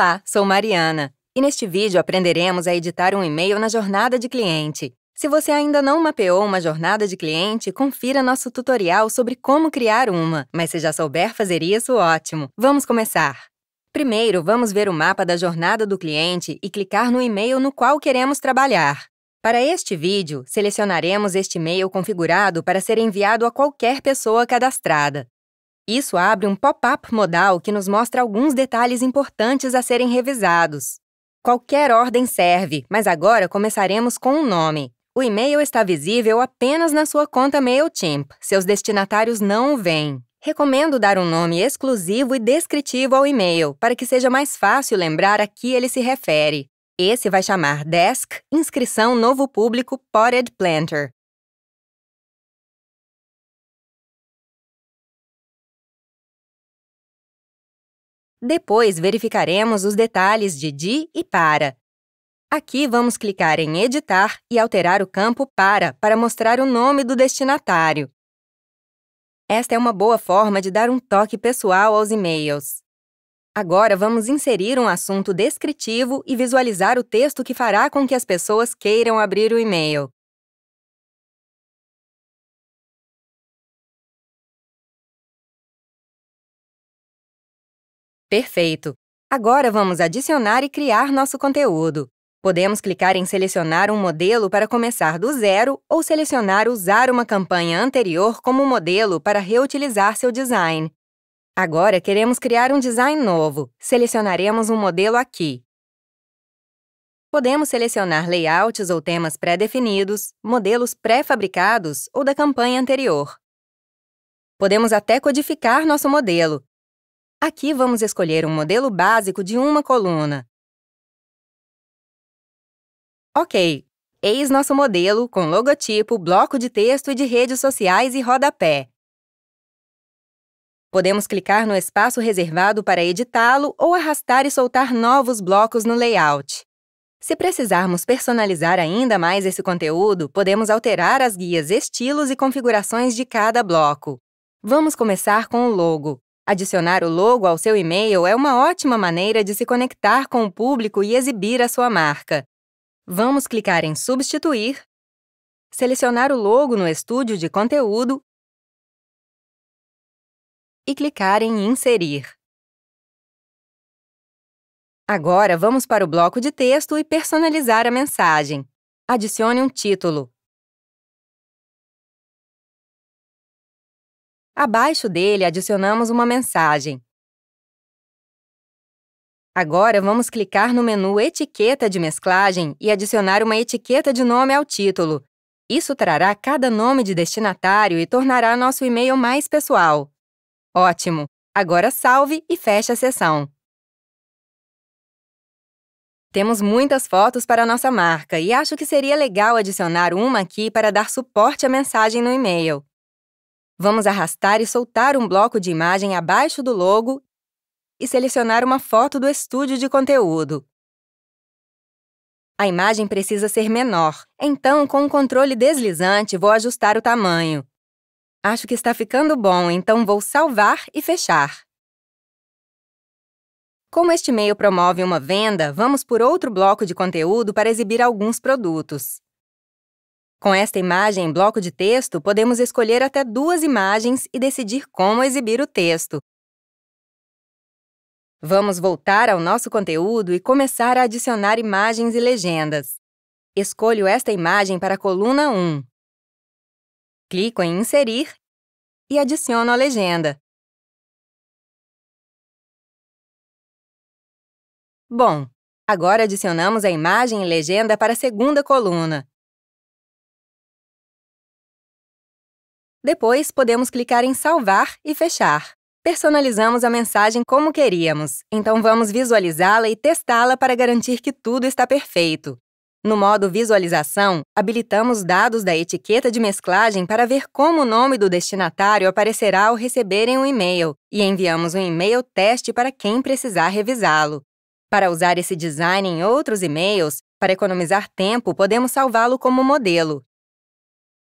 Olá, sou Mariana e neste vídeo aprenderemos a editar um e-mail na jornada de cliente. Se você ainda não mapeou uma jornada de cliente, confira nosso tutorial sobre como criar uma, mas se já souber fazer isso, ótimo! Vamos começar! Primeiro, vamos ver o mapa da jornada do cliente e clicar no e-mail no qual queremos trabalhar. Para este vídeo, selecionaremos este e-mail configurado para ser enviado a qualquer pessoa cadastrada. Isso abre um pop-up modal que nos mostra alguns detalhes importantes a serem revisados. Qualquer ordem serve, mas agora começaremos com um nome. O e-mail está visível apenas na sua conta MailChimp, seus destinatários não o veem. Recomendo dar um nome exclusivo e descritivo ao e-mail, para que seja mais fácil lembrar a que ele se refere. Esse vai chamar Desk Inscrição Novo Público Potted Planter Depois verificaremos os detalhes de de e para. Aqui vamos clicar em Editar e alterar o campo Para para mostrar o nome do destinatário. Esta é uma boa forma de dar um toque pessoal aos e-mails. Agora vamos inserir um assunto descritivo e visualizar o texto que fará com que as pessoas queiram abrir o e-mail. Perfeito! Agora vamos adicionar e criar nosso conteúdo. Podemos clicar em selecionar um modelo para começar do zero ou selecionar usar uma campanha anterior como modelo para reutilizar seu design. Agora queremos criar um design novo. Selecionaremos um modelo aqui. Podemos selecionar layouts ou temas pré-definidos, modelos pré-fabricados ou da campanha anterior. Podemos até codificar nosso modelo, Aqui vamos escolher um modelo básico de uma coluna. Ok, eis nosso modelo com logotipo, bloco de texto e de redes sociais e rodapé. Podemos clicar no espaço reservado para editá-lo ou arrastar e soltar novos blocos no layout. Se precisarmos personalizar ainda mais esse conteúdo, podemos alterar as guias, estilos e configurações de cada bloco. Vamos começar com o logo. Adicionar o logo ao seu e-mail é uma ótima maneira de se conectar com o público e exibir a sua marca. Vamos clicar em Substituir, selecionar o logo no estúdio de conteúdo e clicar em Inserir. Agora vamos para o bloco de texto e personalizar a mensagem. Adicione um título, Abaixo dele adicionamos uma mensagem. Agora vamos clicar no menu Etiqueta de mesclagem e adicionar uma etiqueta de nome ao título. Isso trará cada nome de destinatário e tornará nosso e-mail mais pessoal. Ótimo! Agora salve e feche a sessão. Temos muitas fotos para nossa marca e acho que seria legal adicionar uma aqui para dar suporte à mensagem no e-mail. Vamos arrastar e soltar um bloco de imagem abaixo do logo e selecionar uma foto do estúdio de conteúdo. A imagem precisa ser menor, então, com o um controle deslizante, vou ajustar o tamanho. Acho que está ficando bom, então vou salvar e fechar. Como este e-mail promove uma venda, vamos por outro bloco de conteúdo para exibir alguns produtos. Com esta imagem em bloco de texto, podemos escolher até duas imagens e decidir como exibir o texto. Vamos voltar ao nosso conteúdo e começar a adicionar imagens e legendas. Escolho esta imagem para a coluna 1. Clico em Inserir e adiciono a legenda. Bom, agora adicionamos a imagem e legenda para a segunda coluna. Depois, podemos clicar em Salvar e fechar. Personalizamos a mensagem como queríamos, então vamos visualizá-la e testá-la para garantir que tudo está perfeito. No modo Visualização, habilitamos dados da etiqueta de mesclagem para ver como o nome do destinatário aparecerá ao receberem o um e-mail e enviamos um e-mail teste para quem precisar revisá-lo. Para usar esse design em outros e-mails, para economizar tempo, podemos salvá-lo como modelo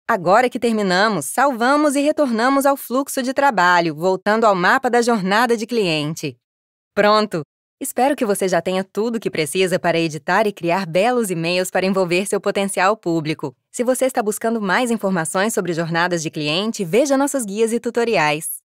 Agora que terminamos, salvamos e retornamos ao fluxo de trabalho, voltando ao mapa da jornada de cliente. Pronto! Espero que você já tenha tudo o que precisa para editar e criar belos e-mails para envolver seu potencial público. Se você está buscando mais informações sobre jornadas de cliente, veja nossos guias e tutoriais.